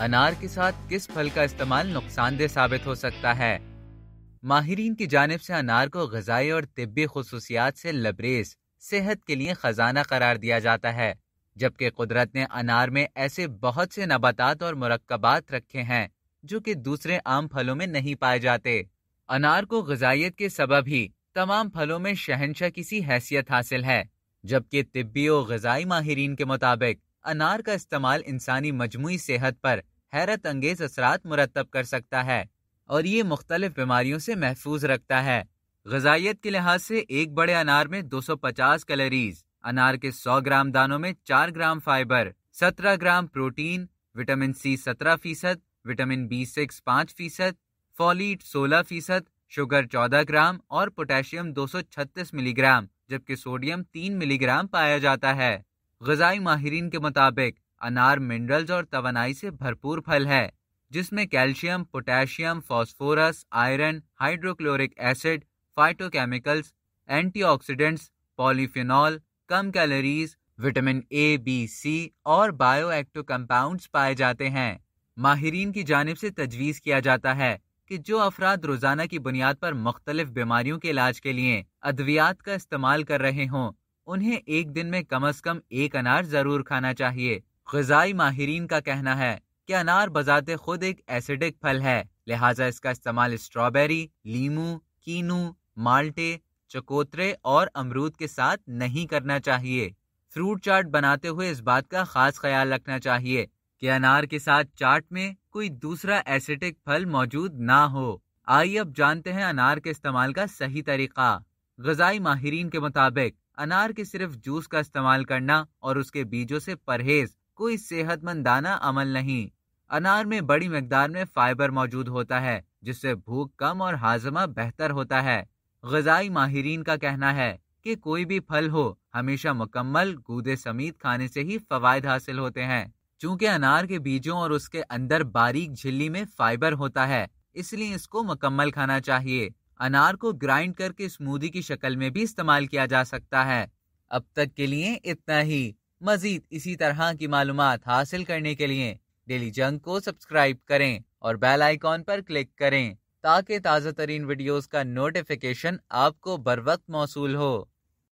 अनार के साथ किस फल का इस्तेमाल नुकसानदेह साबित हो सकता है माहरीन की जानब से अनार को गजाई और तिब्बी खसूसियात से लबरेज सेहत के लिए खजाना करार दिया जाता है जबकि कुदरत ने अनार में ऐसे बहुत से नबातात और मरकबात रखे हैं जो कि दूसरे आम फलों में नहीं पाए जाते अनार को गजाइत के सबब ही तमाम फलों में शहनशाह की सी हैसियत हासिल है जबकि तिब्बी और गजाई माहरीन के मुताबिक अनार का इस्तेमाल इंसानी मजमू सेहत पर हैरत अंगेज असरा मुरतब कर सकता है और ये मुख्तलिफ बीमारियों से महफूज रखता है गजाइत के लिहाज से एक बड़े अनार में 250 कैलोरीज अनार के 100 ग्राम दानों में 4 gram fibre 17 gram protein vitamin C 17 फीसद विटामिन बी सिक्स पाँच फीसद फॉलीट सोलह फीसद शुगर चौदह ग्राम और पोटेशियम छत्तीस मिलीग्राम जबकि सोडियम तीन मिलीग्राम पाया जाता है गजाई माहरीन के मुताबिक अनार मिनरल्स और तवनाई से भरपूर फल है जिसमें calcium potassium phosphorus iron hydrochloric acid phytochemicals antioxidants polyphenol कम calories vitamin A B C और बायोएक्टो कंपाउंड्स पाए जाते हैं माहरीन की जानब से तजवीज़ किया जाता है कि जो अफराद रोज़ाना की बुनियाद पर मुख्तलिफ बीमारियों के इलाज के लिए अद्वियात का इस्तेमाल कर रहे हों उन्हें एक दिन में कम अज कम एक अनार जरूर खाना चाहिए गजाई माहरीन का कहना है कि अनार बजाते खुद एक एसिडिक फल है लिहाजा इसका इस्तेमाल स्ट्रॉबेरी लीमू कीनू माल्टे चकोतरे और अमरूद के साथ नहीं करना चाहिए फ्रूट चाट बनाते हुए इस बात का खास ख्याल रखना चाहिए कि अनार के साथ चाट में कोई दूसरा एसिटिक फल मौजूद ना हो आइए अब जानते हैं अनार के इस्तेमाल का सही तरीका गजाई माहरीन के मुताबिक अनार के सिर्फ जूस का इस्तेमाल करना और उसके बीजों से परहेज कोई सेहतमंद दाना अमल नहीं अनार में बड़ी मकदार में फाइबर मौजूद होता है जिससे भूख कम और हाजमा बेहतर होता है गजाई माहरीन का कहना है कि कोई भी फल हो हमेशा मुकम्मल गूदे समेत खाने से ही फवायद हासिल होते हैं चूँकि अनार के बीजों और उसके अंदर बारीक झिल्ली में फाइबर होता है इसलिए इसको मुकम्मल खाना चाहिए अनार को ग्राइंड करके स्मूदी की शक्ल में भी इस्तेमाल किया जा सकता है अब तक के लिए इतना ही मजीद इसी तरह की मालूम हासिल करने के लिए डेली जंग को सब्सक्राइब करें और बेल आइकॉन पर क्लिक करें ताकि ताज़ा तरीन वीडियोज का नोटिफिकेशन आपको बर वक्त मौसू हो